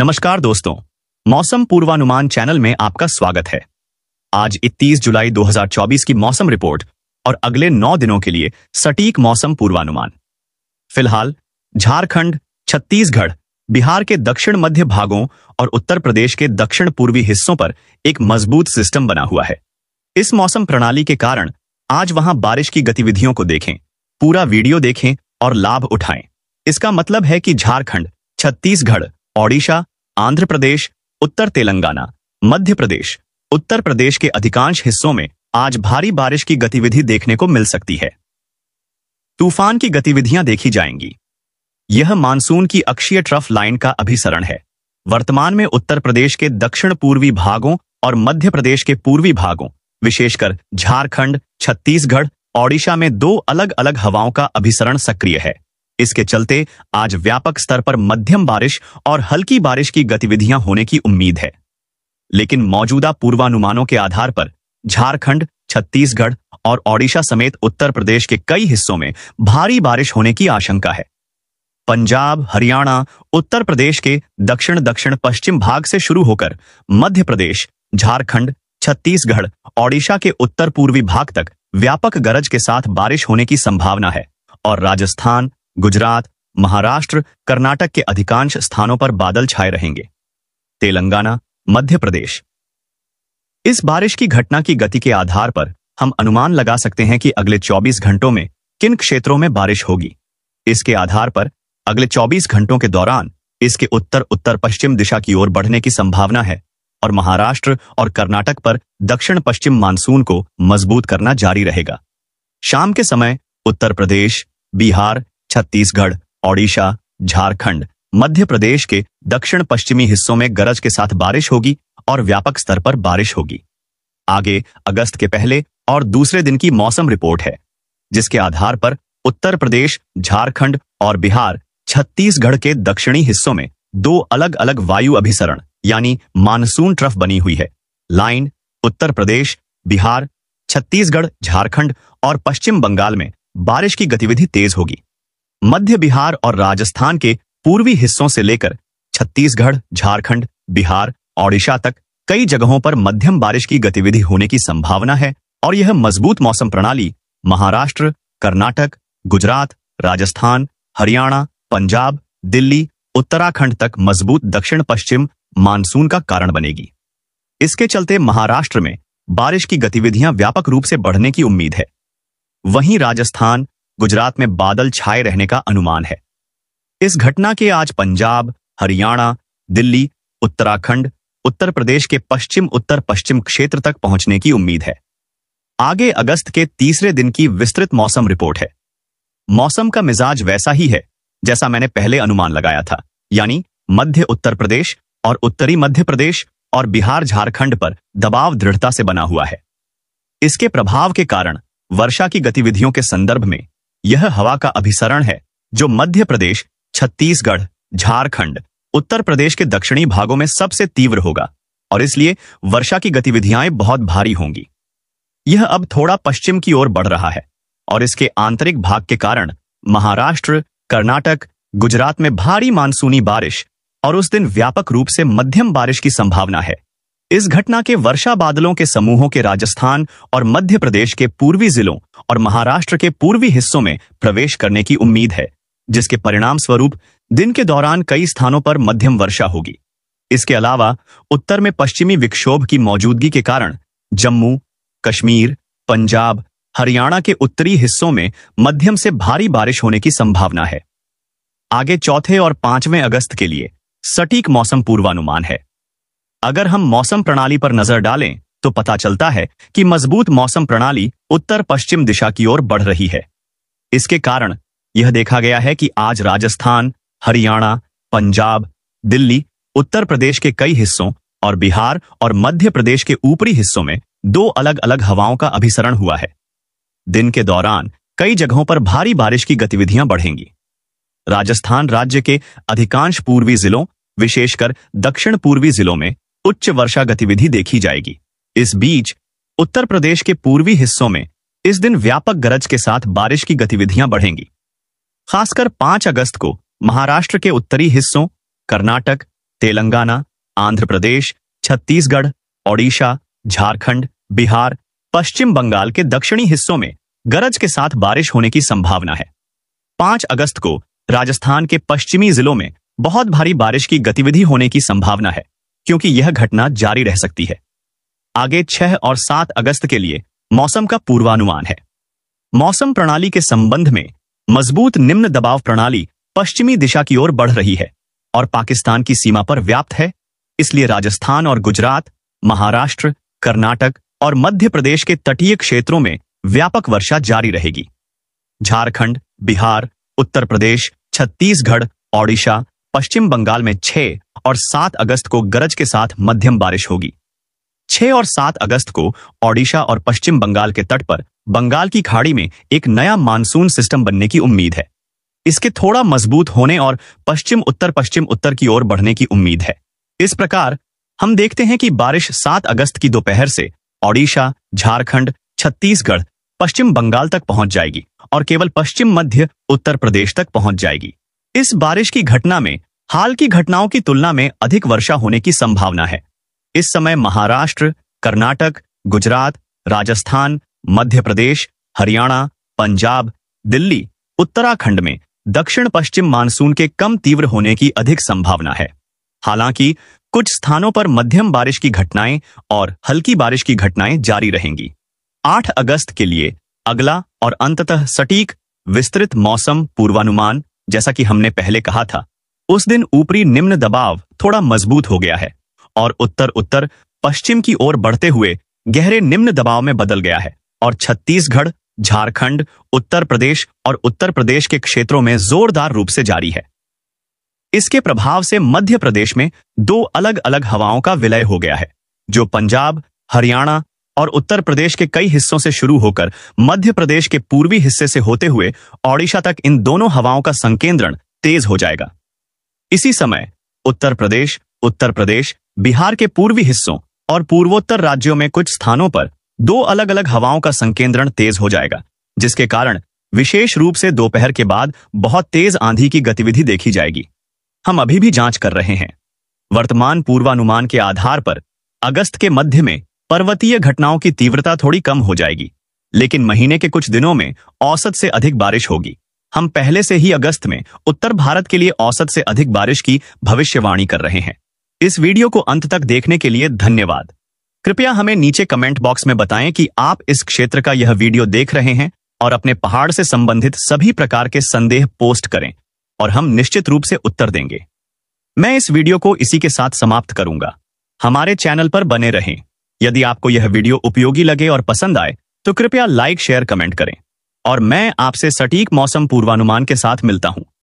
नमस्कार दोस्तों मौसम पूर्वानुमान चैनल में आपका स्वागत है आज 31 जुलाई 2024 की मौसम रिपोर्ट और अगले नौ दिनों के लिए सटीक मौसम पूर्वानुमान फिलहाल झारखंड छत्तीसगढ़ बिहार के दक्षिण मध्य भागों और उत्तर प्रदेश के दक्षिण पूर्वी हिस्सों पर एक मजबूत सिस्टम बना हुआ है इस मौसम प्रणाली के कारण आज वहां बारिश की गतिविधियों को देखें पूरा वीडियो देखें और लाभ उठाएं इसका मतलब है कि झारखंड छत्तीसगढ़ ओडिशा आंध्र प्रदेश उत्तर तेलंगाना मध्य प्रदेश उत्तर प्रदेश के अधिकांश हिस्सों में आज भारी बारिश की गतिविधि देखने को मिल सकती है तूफान की गतिविधियां देखी जाएंगी यह मानसून की अक्षीय ट्रफ लाइन का अभिसरण है वर्तमान में उत्तर प्रदेश के दक्षिण पूर्वी भागों और मध्य प्रदेश के पूर्वी भागों विशेषकर झारखंड छत्तीसगढ़ ओडिशा में दो अलग अलग हवाओं का अभिसरण सक्रिय है इसके चलते आज व्यापक स्तर पर मध्यम बारिश और हल्की बारिश की गतिविधियां होने की उम्मीद है लेकिन मौजूदा पूर्वानुमानों के आधार पर झारखंड छत्तीसगढ़ और ओडिशा समेत उत्तर प्रदेश के कई हिस्सों में भारी बारिश होने की आशंका है पंजाब हरियाणा उत्तर प्रदेश के दक्षिण दक्षिण पश्चिम भाग से शुरू होकर मध्य प्रदेश झारखंड छत्तीसगढ़ ओडिशा के उत्तर पूर्वी भाग तक व्यापक गरज के साथ बारिश होने की संभावना है और राजस्थान गुजरात महाराष्ट्र कर्नाटक के अधिकांश स्थानों पर बादल छाए रहेंगे तेलंगाना मध्य प्रदेश इस बारिश की घटना की गति के आधार पर हम अनुमान लगा सकते हैं कि अगले 24 घंटों में किन क्षेत्रों में बारिश होगी इसके आधार पर अगले 24 घंटों के दौरान इसके उत्तर उत्तर पश्चिम दिशा की ओर बढ़ने की संभावना है और महाराष्ट्र और कर्नाटक पर दक्षिण पश्चिम मानसून को मजबूत करना जारी रहेगा शाम के समय उत्तर प्रदेश बिहार छत्तीसगढ़ ओडिशा झारखंड मध्य प्रदेश के दक्षिण पश्चिमी हिस्सों में गरज के साथ बारिश होगी और व्यापक स्तर पर बारिश होगी आगे अगस्त के पहले और दूसरे दिन की मौसम रिपोर्ट है जिसके आधार पर उत्तर प्रदेश झारखंड और बिहार छत्तीसगढ़ के दक्षिणी हिस्सों में दो अलग अलग वायु अभिसरण यानी मानसून ट्रफ बनी हुई है लाइन उत्तर प्रदेश बिहार छत्तीसगढ़ झारखंड और पश्चिम बंगाल में बारिश की गतिविधि तेज होगी मध्य बिहार और राजस्थान के पूर्वी हिस्सों से लेकर छत्तीसगढ़ झारखंड बिहार ओडिशा तक कई जगहों पर मध्यम बारिश की गतिविधि होने की संभावना है और यह मजबूत मौसम प्रणाली महाराष्ट्र कर्नाटक गुजरात राजस्थान हरियाणा पंजाब दिल्ली उत्तराखंड तक मजबूत दक्षिण पश्चिम मानसून का कारण बनेगी इसके चलते महाराष्ट्र में बारिश की गतिविधियां व्यापक रूप से बढ़ने की उम्मीद है वहीं राजस्थान गुजरात में बादल छाए रहने का अनुमान है इस घटना के आज पंजाब हरियाणा दिल्ली उत्तराखंड उत्तर प्रदेश के पश्चिम उत्तर पश्चिम क्षेत्र तक पहुंचने की उम्मीद है आगे अगस्त के तीसरे दिन की विस्तृत मौसम रिपोर्ट है मौसम का मिजाज वैसा ही है जैसा मैंने पहले अनुमान लगाया था यानी मध्य उत्तर प्रदेश और उत्तरी मध्य प्रदेश और बिहार झारखंड पर दबाव दृढ़ता से बना हुआ है इसके प्रभाव के कारण वर्षा की गतिविधियों के संदर्भ में यह हवा का अभिसरण है जो मध्य प्रदेश छत्तीसगढ़ झारखंड उत्तर प्रदेश के दक्षिणी भागों में सबसे तीव्र होगा और इसलिए वर्षा की गतिविधियां बहुत भारी होंगी यह अब थोड़ा पश्चिम की ओर बढ़ रहा है और इसके आंतरिक भाग के कारण महाराष्ट्र कर्नाटक गुजरात में भारी मानसूनी बारिश और उस दिन व्यापक रूप से मध्यम बारिश की संभावना है इस घटना के वर्षा बादलों के समूहों के राजस्थान और मध्य प्रदेश के पूर्वी जिलों और महाराष्ट्र के पूर्वी हिस्सों में प्रवेश करने की उम्मीद है जिसके परिणाम स्वरूप दिन के दौरान कई स्थानों पर मध्यम वर्षा होगी इसके अलावा उत्तर में पश्चिमी विक्षोभ की मौजूदगी के कारण जम्मू कश्मीर पंजाब हरियाणा के उत्तरी हिस्सों में मध्यम से भारी बारिश होने की संभावना है आगे चौथे और पांचवें अगस्त के लिए सटीक मौसम पूर्वानुमान है अगर हम मौसम प्रणाली पर नजर डालें तो पता चलता है कि मजबूत मौसम प्रणाली उत्तर पश्चिम दिशा की ओर बढ़ रही है इसके कारण यह देखा गया है कि आज राजस्थान हरियाणा पंजाब दिल्ली उत्तर प्रदेश के कई हिस्सों और बिहार और मध्य प्रदेश के ऊपरी हिस्सों में दो अलग अलग हवाओं का अभिसरण हुआ है दिन के दौरान कई जगहों पर भारी बारिश की गतिविधियां बढ़ेंगी राजस्थान राज्य के अधिकांश पूर्वी जिलों विशेषकर दक्षिण पूर्वी जिलों में उच्च वर्षा गतिविधि देखी जाएगी इस बीच उत्तर प्रदेश के पूर्वी हिस्सों में इस दिन व्यापक गरज के साथ बारिश की गतिविधियां बढ़ेंगी खासकर 5 अगस्त को महाराष्ट्र के उत्तरी हिस्सों कर्नाटक तेलंगाना आंध्र प्रदेश छत्तीसगढ़ ओडिशा झारखंड बिहार पश्चिम बंगाल के दक्षिणी हिस्सों में गरज के साथ बारिश होने की संभावना है 5 अगस्त को राजस्थान के पश्चिमी जिलों में बहुत भारी बारिश की गतिविधि होने की संभावना है क्योंकि यह घटना जारी रह सकती है आगे 6 और 7 अगस्त के लिए मौसम का पूर्वानुमान है मौसम प्रणाली के संबंध में मजबूत निम्न दबाव प्रणाली पश्चिमी दिशा की ओर बढ़ रही है और पाकिस्तान की सीमा पर व्याप्त है इसलिए राजस्थान और गुजरात महाराष्ट्र कर्नाटक और मध्य प्रदेश के तटीय क्षेत्रों में व्यापक वर्षा जारी रहेगी झारखंड बिहार उत्तर प्रदेश छत्तीसगढ़ ओडिशा पश्चिम बंगाल में छह और 7 अगस्त को गरज के साथ मध्यम बारिश होगी 6 और 7 अगस्त को ओडिशा और पश्चिम बंगाल के तट पर बंगाल की खाड़ी में एक नया मानसून सिस्टम बनने की उम्मीद है इसके थोड़ा मजबूत होने और पश्चिम उत्तर पश्चिम उत्तर की ओर बढ़ने की उम्मीद है इस प्रकार हम देखते हैं कि बारिश 7 अगस्त की दोपहर से ओडिशा झारखंड छत्तीसगढ़ पश्चिम बंगाल तक पहुंच जाएगी और केवल पश्चिम मध्य उत्तर प्रदेश तक पहुंच जाएगी इस बारिश की घटना में हाल की घटनाओं की तुलना में अधिक वर्षा होने की संभावना है इस समय महाराष्ट्र कर्नाटक गुजरात राजस्थान मध्य प्रदेश हरियाणा पंजाब दिल्ली उत्तराखंड में दक्षिण पश्चिम मानसून के कम तीव्र होने की अधिक संभावना है हालांकि कुछ स्थानों पर मध्यम बारिश की घटनाएं और हल्की बारिश की घटनाएं जारी रहेंगी 8 अगस्त के लिए अगला और अंततः सटीक विस्तृत मौसम पूर्वानुमान जैसा कि हमने पहले कहा था उस दिन ऊपरी निम्न दबाव थोड़ा मजबूत हो गया है और उत्तर उत्तर पश्चिम की ओर बढ़ते हुए गहरे निम्न दबाव में बदल गया है और छत्तीसगढ़ झारखंड उत्तर प्रदेश और उत्तर प्रदेश के क्षेत्रों में जोरदार रूप से जारी है इसके प्रभाव से मध्य प्रदेश में दो अलग अलग हवाओं का विलय हो गया है जो पंजाब हरियाणा और उत्तर प्रदेश के कई हिस्सों से शुरू होकर मध्य प्रदेश के पूर्वी हिस्से से होते हुए ओडिशा तक इन दोनों हवाओं का संकेंद्रण तेज हो जाएगा इसी समय उत्तर प्रदेश उत्तर प्रदेश बिहार के पूर्वी हिस्सों और पूर्वोत्तर राज्यों में कुछ स्थानों पर दो अलग अलग हवाओं का संकेंद्रण तेज हो जाएगा जिसके कारण विशेष रूप से दोपहर के बाद बहुत तेज आंधी की गतिविधि देखी जाएगी हम अभी भी जांच कर रहे हैं वर्तमान पूर्वानुमान के आधार पर अगस्त के मध्य में पर्वतीय घटनाओं की तीव्रता थोड़ी कम हो जाएगी लेकिन महीने के कुछ दिनों में औसत से अधिक बारिश होगी हम पहले से ही अगस्त में उत्तर भारत के लिए औसत से अधिक बारिश की भविष्यवाणी कर रहे हैं इस वीडियो को अंत तक देखने के लिए धन्यवाद कृपया हमें नीचे कमेंट बॉक्स में बताएं कि आप इस क्षेत्र का यह वीडियो देख रहे हैं और अपने पहाड़ से संबंधित सभी प्रकार के संदेह पोस्ट करें और हम निश्चित रूप से उत्तर देंगे मैं इस वीडियो को इसी के साथ समाप्त करूंगा हमारे चैनल पर बने रहें यदि आपको यह वीडियो उपयोगी लगे और पसंद आए तो कृपया लाइक शेयर कमेंट करें और मैं आपसे सटीक मौसम पूर्वानुमान के साथ मिलता हूं